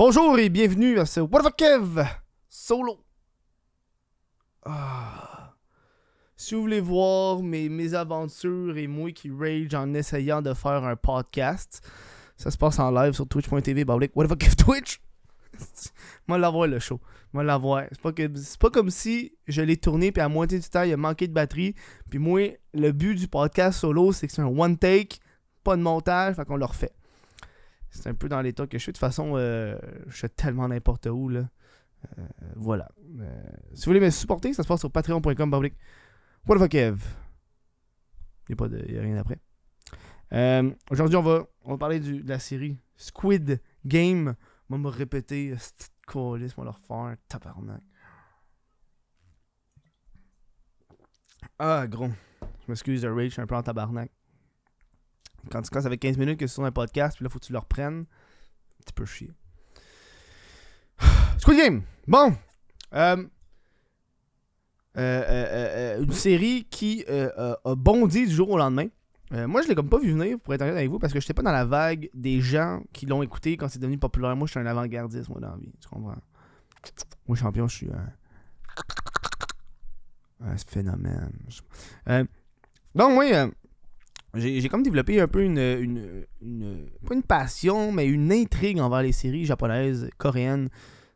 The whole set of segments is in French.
Bonjour et bienvenue à ce What the Kev solo. Ah. Si vous voulez voir mes, mes aventures et moi qui rage en essayant de faire un podcast, ça se passe en live sur twitch.tv. What the Kev Twitch? Moi l'avoir le show. Moi l'avoir. C'est pas, c'est pas comme si je l'ai tourné puis à moitié du temps il a manqué de batterie. Puis moi, le but du podcast solo, c'est que c'est un one take, pas de montage, fait qu'on le refait c'est un peu dans l'état que je suis. De toute façon, euh, je suis tellement n'importe où. Là. Euh, voilà. Euh, si vous voulez me supporter, ça se passe sur patreon.com. What the fuck, Il n'y a, rien après. Aujourd'hui, on va, parler de la série Squid Game. Moi, va me répéter cette moi on va leur faire un tabarnak. Ah, gros. Je m'excuse, The Rage, je suis un peu en tabarnak. Quand tu commences avec 15 minutes que ce sur un podcast, puis là, faut que tu le reprennes. Un petit peu chier. Squid Game! Bon! Euh, euh, euh, une série qui a bondi du jour au lendemain. moi, je l'ai comme pas vu venir, pour être honnête avec vous, parce que j'étais pas dans la vague des gens qui l'ont écouté quand c'est devenu populaire. Moi, je suis un avant-gardiste, moi, dans la vie. Tu comprends? Moi, champion, je suis un. Un phénomène. donc, oui, j'ai comme développé un peu une, une, Pas une passion, mais une intrigue envers les séries japonaises, coréennes.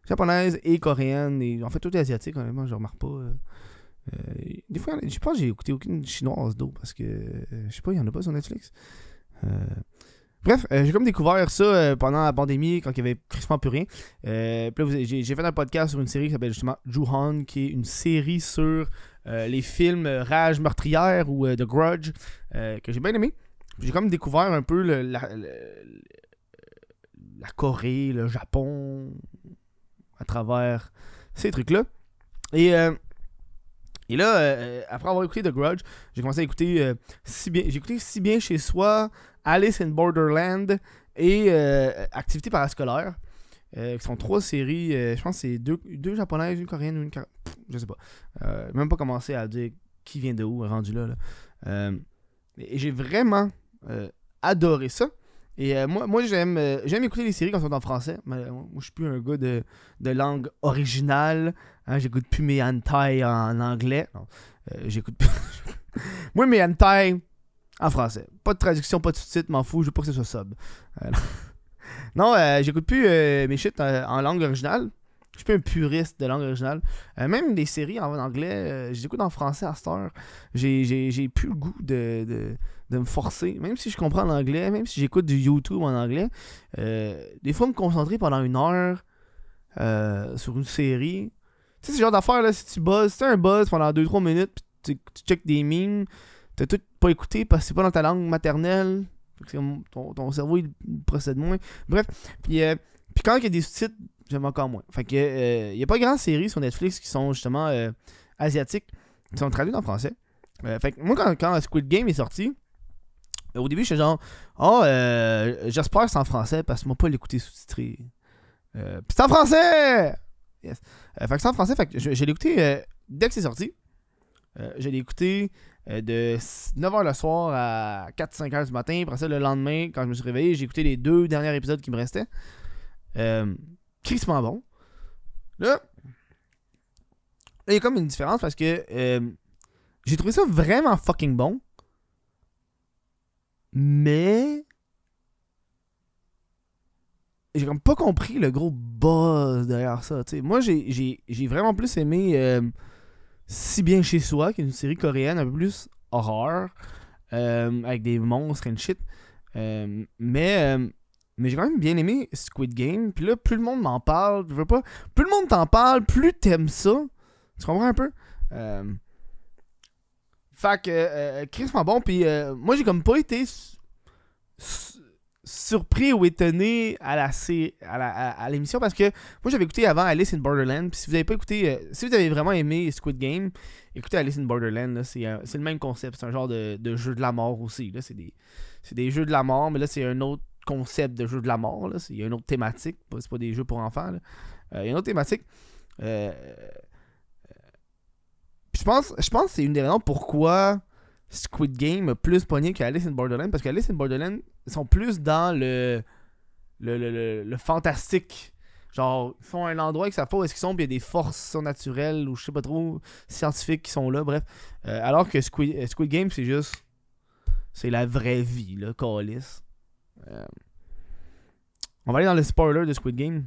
Japonaises et coréennes. Et, en fait, tout asiatiques, asiatique, honnêtement, je remarque pas. Euh, euh, des fois, je pense j'ai écouté aucune chinoise d'eau parce que. je euh, je sais pas, il y en a pas sur Netflix. Bref, j'ai comme découvert ça pendant la pandémie, quand il n'y avait quasiment plus rien. puis j'ai fait un podcast sur une série qui s'appelle justement Juhan, qui est une série sur euh, les films Rage meurtrière ou euh, The Grudge, euh, que j'ai bien aimé. J'ai comme découvert un peu la, la Corée, le Japon, à travers ces trucs-là. Et, et là, après avoir écouté The Grudge, j'ai commencé à écouter si bien, si bien chez soi, Alice in Borderland et Activité parascolaire. Euh, qui sont trois séries. Euh, je pense que c'est deux, deux japonaises, une coréenne, une Je sais pas. Euh, même pas commencé à dire qui vient de où, rendu là. et euh, j'ai vraiment adoré ça. Et moi, moi j'aime j'aime écouter les séries quand elles sont en français. Mais, moi, je suis plus un gars de, langue originale. Hein. j'écoute plus mes hantai en anglais. j'écoute plus... moi, mes hantai en français. Pas de traduction, pas de sous-titres, m'en fous. Je veux pas que ce soit sub. Non, euh, j'écoute plus euh, mes chutes euh, en langue originale. Je suis plus un puriste de langue originale. même des séries en anglais, j'écoute en français à cette heure. J'ai plus le goût de, me forcer. Même si je comprends l'anglais, même si j'écoute du YouTube en anglais, des fois me concentrer pendant une heure sur une série. Tu sais, ce genre d'affaire là, si tu buzzes, tu un buzz pendant 2-3 minutes, puis tu, tu checkes des memes, t'as tout pas écouté parce que c'est pas dans ta langue maternelle ton, cerveau, il procède moins. Bref, euh, puis, quand il y a des sous-titres, j'aime encore moins. Fait que, euh, il n'y a pas grand série sur Netflix qui sont justement euh, asiatiques, qui sont traduites en français. fait que moi, quand, quand, Squid Game est sorti, au début, suis genre, oh, j'espère que c'est en français parce que moi, pas l'écouter sous-titré. c'est en français! Yes. fait que c'est en français, fait que je, écouté dès que c'est sorti. je l'ai écouté euh, de 9h le soir à 4-5h du matin. Après ça, le lendemain, quand je me suis réveillé, j'ai écouté les deux derniers épisodes qui me restaient. Euh, bon. Là, il y a comme une différence parce que euh, j'ai trouvé ça vraiment fucking bon. Mais. J'ai comme pas compris le gros buzz derrière ça. Moi, j'ai, vraiment plus aimé. Euh, si bien chez soi, qu'une série coréenne un peu plus horreur, euh, avec des monstres et shit. Euh, mais euh, mais j'ai quand même bien aimé Squid Game. Puis là, plus le monde m'en parle, je veux pas. Plus le monde t'en parle, plus t'aimes ça. Tu comprends un peu? Fait que, Chris m'a bon. Puis moi, j'ai comme pas été surpris ou étonné à la à, l'émission parce que moi j'avais écouté avant Alice in Borderland puis si vous avez pas écouté euh, si vous avez vraiment aimé Squid Game écoutez Alice in Borderland c'est le même concept c'est un genre de, jeu de la mort aussi là c'est des jeux de la mort mais là c'est un autre concept de jeu de la mort là il y a une autre thématique c'est pas des jeux pour enfants euh, il y a une autre thématique euh, je pense je pense c'est une des raisons pourquoi Squid Game a plus que Alice in Borderland parce qu'Alice in Borderland sont plus dans le le, le, fantastique. Genre, ils font un endroit que ça faut... est-ce qu'ils sont, puis des forces surnaturelles ou je sais pas trop scientifiques qui sont là, bref. Euh, alors que euh, Squid, Game, c'est juste. C'est la vraie vie, le Calis. Euh, on va aller dans le spoiler de Squid Game.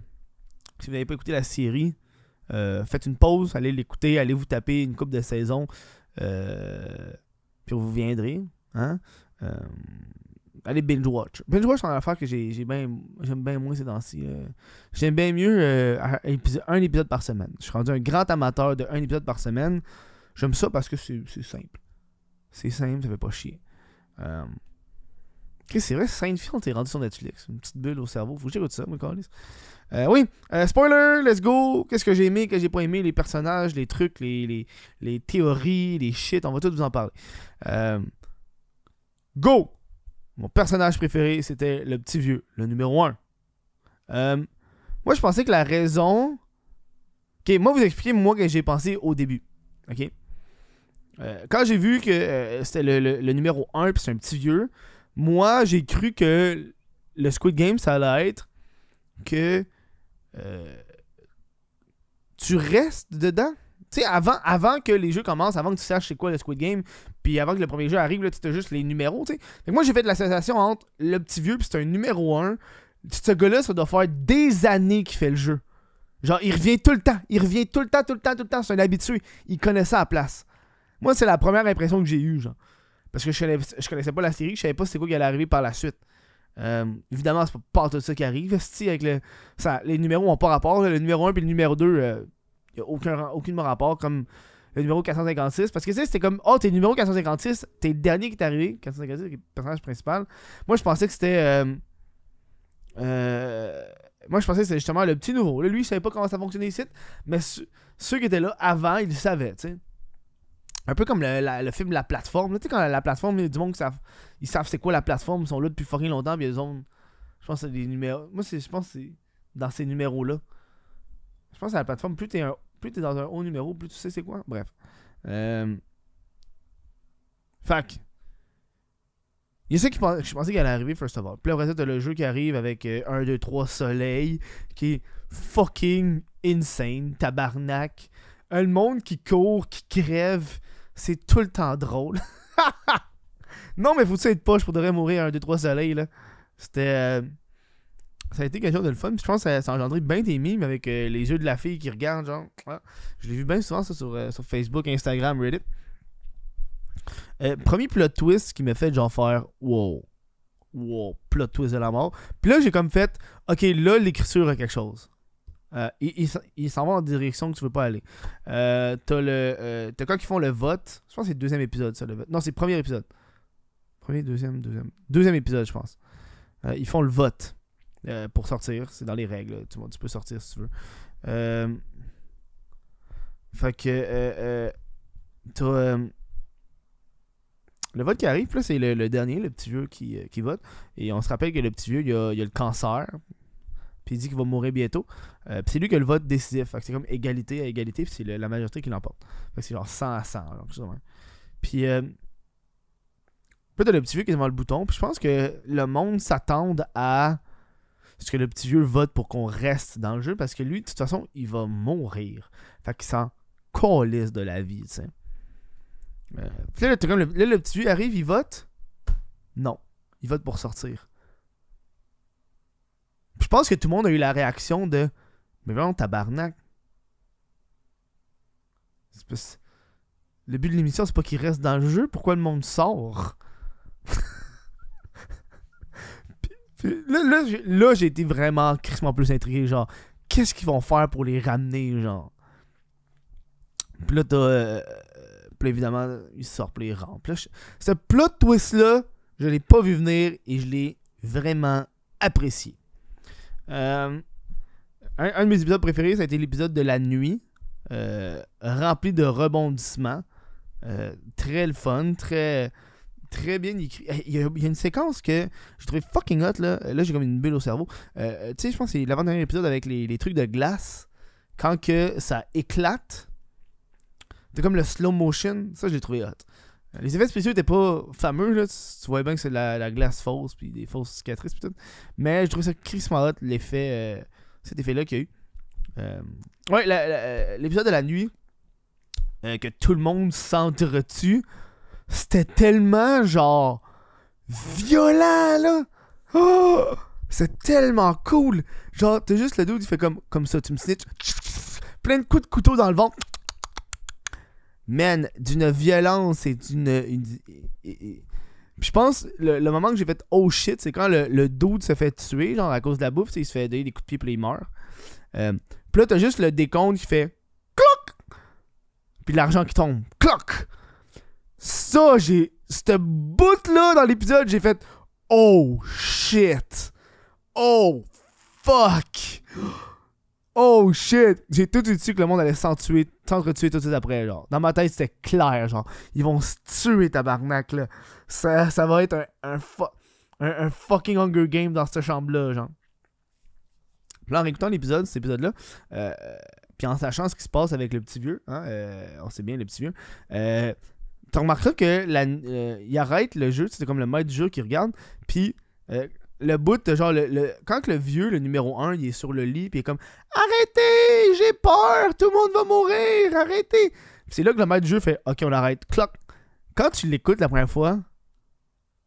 Si vous n'avez pas écouté la série, faites une pause, allez l'écouter, allez vous taper une coupe de saison. Euh puis vous viendrez. Hein? Euh, allez binge-watch. Binge-watch, c'est une affaire que j'ai, j'aime bien moins ces temps-ci. Euh. j'aime bien mieux euh, un, épisode, par semaine. Je suis rendu un grand amateur de un épisode par semaine. J'aime ça parce que c'est, simple. C'est simple, ça fait pas chier. Euh... vrai, c'est vrai, on t'es rendu sur Netflix. Une petite bulle au cerveau. Faut que j'écoute ça, mon calice. Euh, oui, euh, spoiler, let's go. Qu'est-ce que j'ai aimé, qu'est-ce que j'ai pas aimé, les personnages, les trucs, les, les, les, théories, les shit, on va tout vous en parler. Euh, go! Mon personnage préféré, c'était le petit vieux, le numéro 1. moi, je pensais que la raison. Ok, moi, vous expliquez moi, que j'ai pensé au début. Ok? quand j'ai vu que c'était le, numéro 1 puis c'est un petit vieux, moi, j'ai cru que le Squid Game, ça allait être que euh, tu restes dedans. Tu sais, avant, avant que les jeux commencent, avant que tu saches c'est quoi le Squid Game, puis avant que le premier jeu arrive, là, tu as juste les numéros, tu sais. moi, j'ai fait de la sensation entre le petit vieux, puis c'est un numéro 1. Ce gars-là, ça doit faire des années qu'il fait le jeu. Genre, il revient tout le temps. Il revient tout le temps, tout le temps, tout le temps. C'est un habitué. Il connaît ça place. Moi, c'est la première impression que j'ai eue, genre. Parce que je je connaissais pas la série, je savais pas c'est quoi qui allait arriver par la suite. Euh, évidemment, c'est pas tout ça qui arrive. Avec le, les numéros ont pas rapport. le numéro 1 et le numéro 2, il euh, a aucun, rapport comme le numéro 456. Parce que tu sais, c'était comme, oh, t'es le numéro 456, t'es le dernier qui est arrivé. 456, le personnage principal. Moi, je pensais que c'était. Euh, euh, moi, je pensais que c'était justement le petit nouveau. lui, il savait pas comment ça fonctionnait ici. Mais ceux qui étaient là avant, ils le savaient, tu un peu comme le, le film La plateforme. tu sais, quand la plateforme, il y a du monde qui savent, ils savent c'est quoi la plateforme, ils sont là depuis fucking longtemps, puis ils ont. Je pense que c'est des numéros. Moi, je pense que c'est dans ces numéros-là. Je pense que la plateforme, plus t'es, un, plus t'es dans un haut numéro, plus tu sais c'est quoi. Bref. Euh, fuck Il y a ça que je pensais qu'elle allait arriver, first of all. Puis après ça, t'as le jeu qui arrive avec 1, 2, 3 soleil, qui est fucking insane, tabarnak. Un euh, monde qui court, qui crève, c'est tout le temps drôle. non, mais faut-tu être poche pour pourrais mourir un deux, trois soleils. là? C'était. Euh, ça a été quelque chose de le fun. je pense que ça, a engendré bien des mimes avec euh, les yeux de la fille qui regarde, genre. Je l'ai vu bien souvent, ça, sur, euh, sur Facebook, Instagram, Reddit. premier plot twist qui m'a fait, genre, faire wow. Wow, plot twist de la mort. Puis là, j'ai comme fait, ok, là, l'écriture a quelque chose. Euh, il ils s'en vont en direction que tu veux pas aller. Euh, t'as le, euh, t'as quand ils font le vote, je pense que c'est le deuxième épisode, ça, le vote. Non, c'est le premier épisode. Premier, deuxième, deuxième. Deuxième épisode, je pense. ils font le vote pour sortir. C'est dans les règles. Tu, tu peux sortir si tu veux. Fait que. t'as. Le vote qui arrive, là, c'est le, dernier, le petit vieux qui, vote. Et on se rappelle que le petit vieux, il a, il a le cancer. Puis il dit qu'il va mourir bientôt. Euh, c'est lui qui a le vote décisif. c'est comme égalité à égalité. Puis c'est la majorité qui l'emporte. Fait que c'est genre 100 à 100. puis. Euh, Peut-être le petit vieux qui demande le bouton. Puis je pense que le monde s'attend à ce que le petit vieux vote pour qu'on reste dans le jeu. Parce que lui, de toute façon, il va mourir. Fait qu'il s'en colisse de la vie, tu sais. Euh, puis le, là, le petit vieux arrive, il vote. Non. Il vote pour sortir. Je pense que tout le monde a eu la réaction de Mais vraiment, tabarnak. Le but de l'émission, c'est pas qu'il reste dans le jeu. Pourquoi le monde sort Là, j'ai été vraiment crissement plus intrigué. Genre, qu'est-ce qu'ils vont faire pour les ramener Genre, puis là, t'as. Euh, évidemment, ils sortent, puis il rentre. ce plot twist-là, je l'ai pas vu venir et je l'ai vraiment apprécié. Euh, un, de mes épisodes préférés, ça a été l'épisode de la nuit, euh, rempli de rebondissements. Euh, très le fun, très, très bien écrit. Il y, a, une séquence que je trouvais fucking hot. Là, là j'ai comme une bulle au cerveau. tu sais, je pense que c'est l'avant-dernier épisode avec les, les, trucs de glace. Quand que ça éclate, c'est comme le slow motion. Ça, j'ai trouvé hot. Les effets spéciaux étaient pas fameux, là. Tu voyais bien que c'est de la, glace fausse, puis des fausses cicatrices, puis tout. Mais je trouvais ça crissement l'effet, euh, cet effet-là qu'il y a eu. Euh, ouais, euh, l'épisode de la nuit, que tout le monde s'entretue, c'était tellement, genre, violent, là. Oh! C'est tellement cool! Genre, t'as juste le dude, il fait comme, comme ça, tu me snitches. Plein de coups de couteau dans le ventre man, d'une violence et d'une. Je pense, le, moment que j'ai fait oh shit, c'est quand le, le dude se fait tuer, genre à cause de la bouffe, il se fait donner des coups de pied puis il meurt. Euh, puis là, t'as juste le décompte qui fait cloc! Puis l'argent qui tombe, cloc! Ça, j'ai. Cette bout-là dans l'épisode, j'ai fait oh shit! Oh fuck! Oh shit! J'ai tout de su que le monde allait s'entretuer tuer tout de suite après, genre. Dans ma tête, c'était clair, genre. Ils vont se tuer, tabarnak, là. Ça, va être un, un, fucking Hunger Game dans cette chambre-là, genre. Puis en écoutant l'épisode, cet épisode-là, euh, puis en sachant ce qui se passe avec le petit vieux, hein, euh, on sait bien le petit vieux, euh, tu remarqueras que la, euh, il arrête le jeu, c'est comme le maître du jeu qui regarde, puis euh, le bout de genre le, quand le vieux le numéro 1 il est sur le lit puis il est comme arrêtez j'ai peur tout le monde va mourir arrêtez c'est là que le maître du jeu fait ok on arrête clock quand tu l'écoutes la première fois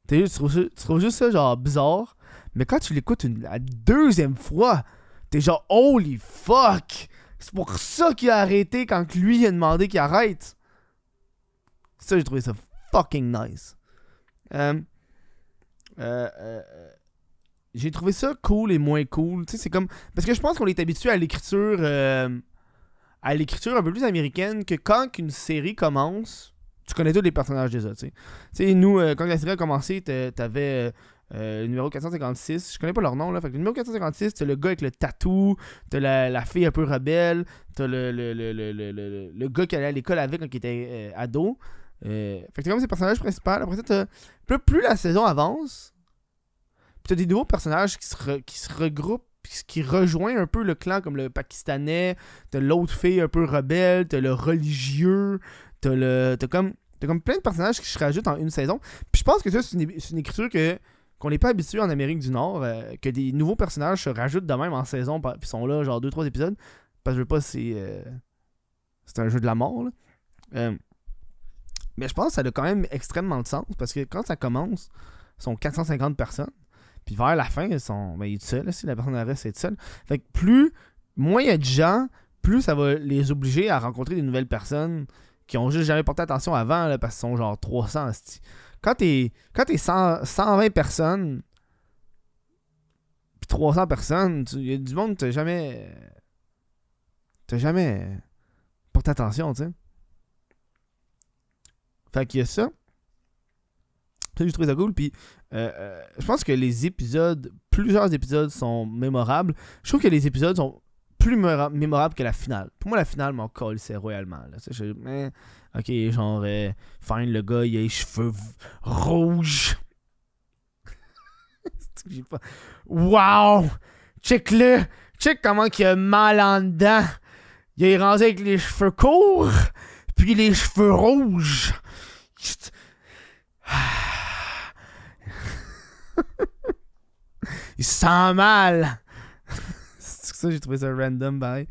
tu, trouves, juste ça genre bizarre mais quand tu l'écoutes la deuxième fois t'es genre holy fuck c'est pour ça qu'il a arrêté quand lui a demandé qu'il arrête ça j'ai trouvé ça fucking nice euh, euh, euh j'ai trouvé ça cool et moins cool. Tu sais, c'est comme. Parce que je pense qu'on est habitué à l'écriture. Euh, à l'écriture un peu plus américaine que quand une série commence, tu connais tous les personnages déjà, tu sais. nous, euh, quand la série a commencé, t'avais. avais euh, le numéro 456, je connais pas leur nom là. Fait le numéro 456, t'as le gars avec le tatou, t'as la, la fille un peu rebelle, t'as le, le, le, le, gars qui allait à l'école avec quand il était ado. fait que comme ces personnages principaux. Après ça, plus, plus la saison avance, t'as des nouveaux personnages qui se, qui se regroupent qui rejoignent un peu le clan comme le pakistanais, t'as l'autre fille un peu rebelle, t'as le religieux, t'as le t'as comme t'as comme plein de personnages qui se rajoutent en une saison. Puis je pense que ça c'est une, écriture que qu'on n'est pas habitué en Amérique du Nord, euh, que des nouveaux personnages se rajoutent de même en saison, puis sont là genre 2-3 épisodes, parce que je veux pas c'est euh, c'est un jeu de la mort. Euh, mais je pense que ça a quand même extrêmement de sens parce que quand ça commence, sont 450 personnes. Puis vers la fin, ils sont. Ben, si la personne reste, c'est seule. Fait que plus. Moins il y a de gens, plus ça va les obliger à rencontrer des nouvelles personnes qui ont juste jamais porté attention avant, là, parce qu'ils sont genre 300. Quand t'es, quand t'es 120 personnes, puis 300 personnes, il y a du monde que t'as jamais. T'as jamais porté attention, tu sais. Fait qu'il y a ça. Ça, j'ai trouvé ça cool. Puis euh, euh, je pense que les épisodes, plusieurs épisodes sont mémorables. Je trouve que les épisodes sont plus mémorables que la finale. Pour moi, la finale, mon colle c'est royalement. Là. ok, genre, euh, fine, le gars, il a les cheveux rouges. Waouh Wow! Check-le! Check comment il a mal en dedans. Il est rendu avec les cheveux courts, puis les cheveux rouges il sent mal. c'est ça, j'ai trouvé ça random, pareil.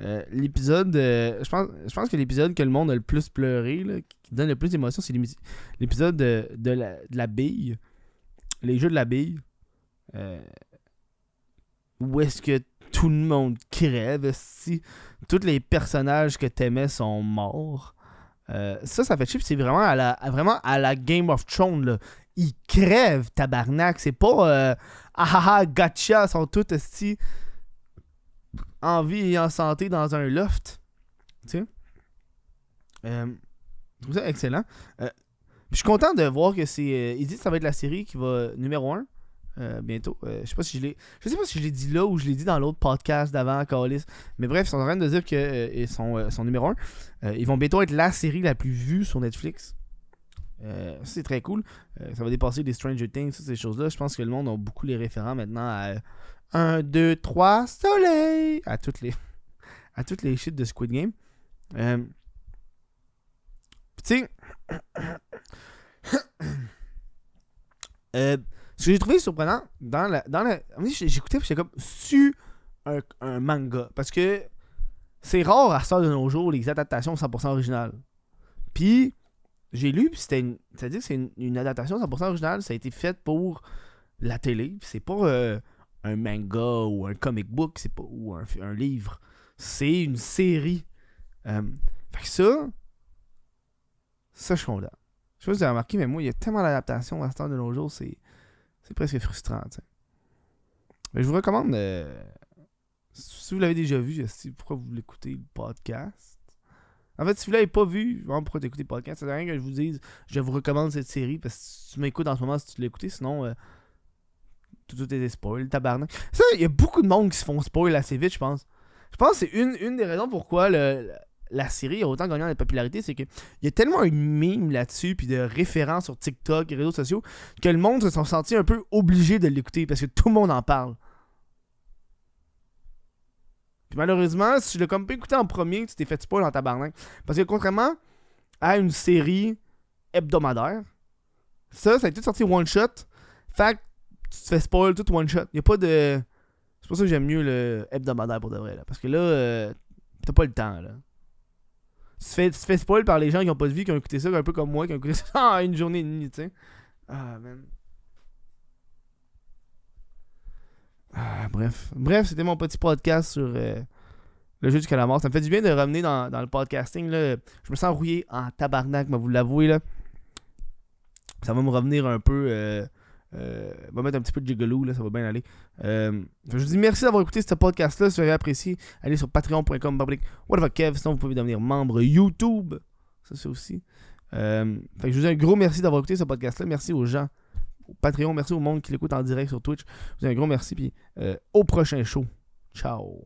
Euh, l'épisode, euh, je, pense, je pense que l'épisode que le monde a le plus pleuré, qui donne le plus d'émotions c'est l'épisode de, la, de, la, bille. Les jeux de la bille. Euh, où est-ce que tout le monde crève, si tous les personnages que t'aimais sont morts. ça, ça fait chip, c'est vraiment à la vraiment à la Game of Thrones. Là ils crèvent, tabarnak. C'est pas euh, Ahaha, ah gotcha, sont tous en vie et en santé dans un loft. Tu sais? Euh, je trouve ça excellent. Euh, je suis content de voir que c'est. ils disent que ça va être la série qui va numéro 1. bientôt. je sais pas si je l'ai. Je sais pas si je l'ai dit là ou je l'ai dit dans l'autre podcast d'avant, Calis. Mais bref, ils sont en train de dire que ils sont, sont, numéro 1. ils vont bientôt être la série la plus vue sur Netflix. Euh, c'est très cool. Euh, ça va dépasser les Stranger Things, toutes ces choses-là. Je pense que le monde a beaucoup les référents maintenant à 1, 2, 3, soleil! À toutes les, à toutes les shit de Squid Game. Euh... tu sais, euh, ce que j'ai trouvé surprenant, dans la. Dans la... J'écoutais comme su un, manga. Parce que c'est rare à ce de nos jours les adaptations 100% originales. Puis j'ai lu, c'était une... que c'est une, adaptation 100% originale, ça a été fait pour la télé, c'est pas euh, un manga ou un comic book, c'est pas ou un, livre, c'est une série. Euh, fait que ça, ça je suis content. Je sais pas si vous avez remarqué, mais moi, il y a tellement d'adaptations à ce temps de nos jours, c'est, c'est presque frustrant, Mais je vous recommande, euh, si vous l'avez déjà vu, je sais pourquoi vous l'écoutez, le podcast en fait, si vous l'avez pas vu, vraiment pourquoi t'écouter le podcast, C'est rien que je vous dise, je vous recommande cette série, parce que si tu m'écoutes en ce moment, si tu l'écoutes, sinon, euh, tout, est est spoil, tabarnak. il y a beaucoup de monde qui se font spoil assez vite, je pense. Je pense que c'est une, des raisons pourquoi la série a autant gagné en popularité, c'est qu'il y a tellement une mime là-dessus, puis de références sur TikTok et réseaux sociaux, que le monde se sont senti un peu obligé de l'écouter parce que tout le monde en parle. Puis malheureusement, si je l'ai comme pas écouté en premier, tu t'es fait spoil en tabarnak. Parce que contrairement à une série hebdomadaire, ça, ça a été sorti one shot. Fait que tu te fais spoil tout one shot. Y a pas de. C'est pour ça que j'aime mieux le hebdomadaire pour de vrai. Là. Parce que là, euh, t'as pas le temps. là. Tu te, fais, tu fais spoil par les gens qui ont pas de vie, qui ont écouté ça, un peu comme moi, qui ont écouté ça une journée et demie, tu sais. Ah, man. Ah, bref. Bref, c'était mon petit podcast sur euh, le jeu du calamar. Ça me fait du bien de ramener dans, le podcasting. Là. Je me sens rouillé en tabarnak, mais vous l'avouez là. Ça va me revenir un peu. Euh, euh, va mettre un petit peu de gigolo, là, ça va bien aller. Euh, je vous dis merci d'avoir écouté ce podcast-là. Si vous avez apprécié, allez sur patreon.com. What Kev, sinon vous pouvez devenir membre YouTube. Ça, c'est aussi. fait je vous dis un gros merci d'avoir écouté ce podcast-là. Merci aux gens Patreon. Merci au monde qui l'écoute en direct sur Twitch. Je vous dis un gros merci. Puis euh, au prochain show. Ciao.